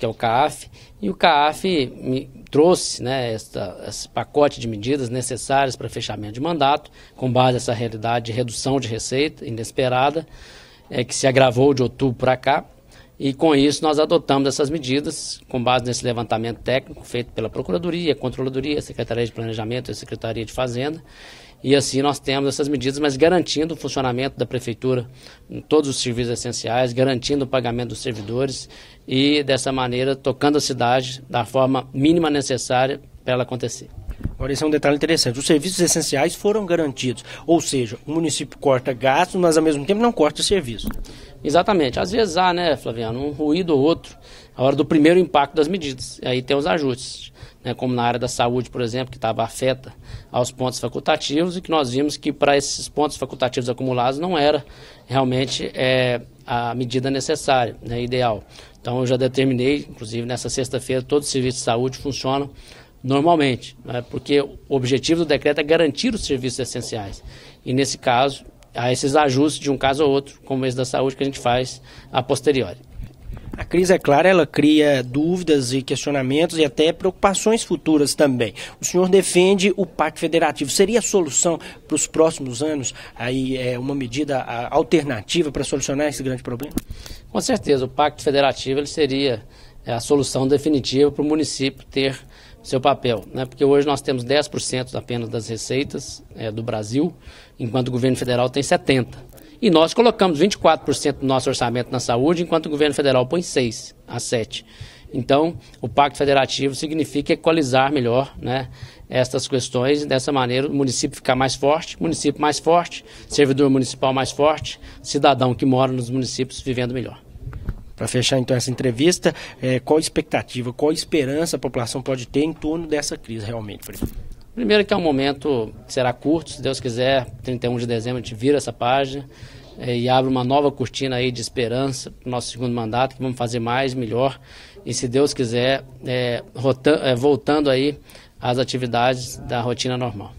que é o CAF, e o CAF me trouxe né, esta, esse pacote de medidas necessárias para fechamento de mandato, com base nessa realidade de redução de receita inesperada, é, que se agravou de outubro para cá, e com isso nós adotamos essas medidas, com base nesse levantamento técnico feito pela Procuradoria, Controladoria, Secretaria de Planejamento e Secretaria de Fazenda, e assim nós temos essas medidas, mas garantindo o funcionamento da prefeitura em todos os serviços essenciais, garantindo o pagamento dos servidores e dessa maneira tocando a cidade da forma mínima necessária para ela acontecer. Agora, esse é um detalhe interessante. Os serviços essenciais foram garantidos, ou seja, o município corta gastos, mas ao mesmo tempo não corta serviço. Exatamente. Às vezes há, né, Flaviano, um ruído ou outro, a hora do primeiro impacto das medidas. E aí tem os ajustes, né, como na área da saúde, por exemplo, que estava afeta aos pontos facultativos e que nós vimos que para esses pontos facultativos acumulados não era realmente é, a medida necessária, né, ideal. Então eu já determinei, inclusive nessa sexta-feira, todos os serviços de saúde funcionam normalmente, né, porque o objetivo do decreto é garantir os serviços essenciais. E nesse caso, a esses ajustes de um caso ou outro, como esse da saúde, que a gente faz a posteriori. A crise, é claro, ela cria dúvidas e questionamentos e até preocupações futuras também. O senhor defende o Pacto Federativo. Seria a solução para os próximos anos aí é, uma medida alternativa para solucionar esse grande problema? Com certeza, o Pacto Federativo ele seria é, a solução definitiva para o município ter seu papel, né? porque hoje nós temos 10% apenas das receitas é, do Brasil, enquanto o governo federal tem 70%. E nós colocamos 24% do nosso orçamento na saúde, enquanto o governo federal põe 6 a 7. Então, o Pacto Federativo significa equalizar melhor né, estas questões. Dessa maneira, o município ficar mais forte, município mais forte, servidor municipal mais forte, cidadão que mora nos municípios vivendo melhor. Para fechar então essa entrevista, é, qual expectativa, qual esperança a população pode ter em torno dessa crise realmente, prefeito? Primeiro que é um momento que será curto, se Deus quiser, 31 de dezembro a gente vira essa página é, e abre uma nova cortina aí de esperança para o nosso segundo mandato, que vamos fazer mais, melhor. E se Deus quiser, é, é, voltando aí às atividades da rotina normal.